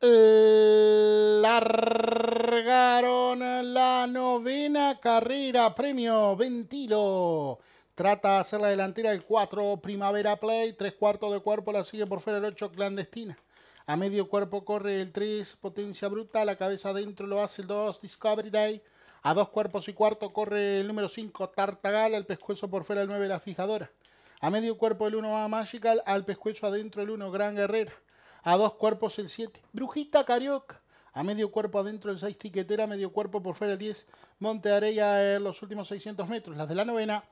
largaron la novena carrera premio Ventilo. Trata de hacer la delantera el 4 Primavera Play, 3 cuartos de cuerpo la sigue por fuera el 8 Clandestina. A medio cuerpo corre el 3 Potencia Bruta, la cabeza adentro lo hace el 2 Discovery Day. A dos cuerpos y cuarto corre el número 5 Tartagal, al pescuezo por fuera el 9 La Fijadora. A medio cuerpo el 1 A Magical, al pescuezo adentro el 1 Gran Guerrera a dos cuerpos el 7. Brujita Carioca, a medio cuerpo adentro el 6. Tiquetera, medio cuerpo por fuera el 10. Monte Arella en eh, los últimos 600 metros. Las de la novena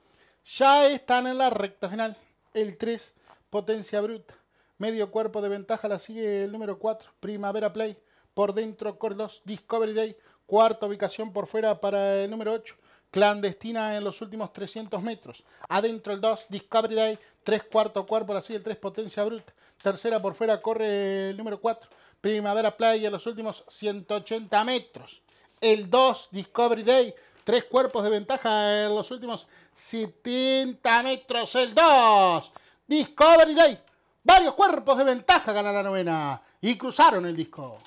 ya están en la recta final. El 3, Potencia Bruta. Medio cuerpo de ventaja la sigue el número 4, Primavera Play. Por dentro, cordos Discovery Day. Cuarta ubicación por fuera para el número 8 clandestina en los últimos 300 metros. Adentro el 2, Discovery Day, 3 cuarto cuerpo, así el 3 Potencia Bruta. Tercera por fuera corre el número 4, Primavera Playa en los últimos 180 metros. El 2, Discovery Day, 3 cuerpos de ventaja en los últimos 70 metros. El 2, Discovery Day, varios cuerpos de ventaja gana la novena y cruzaron el disco.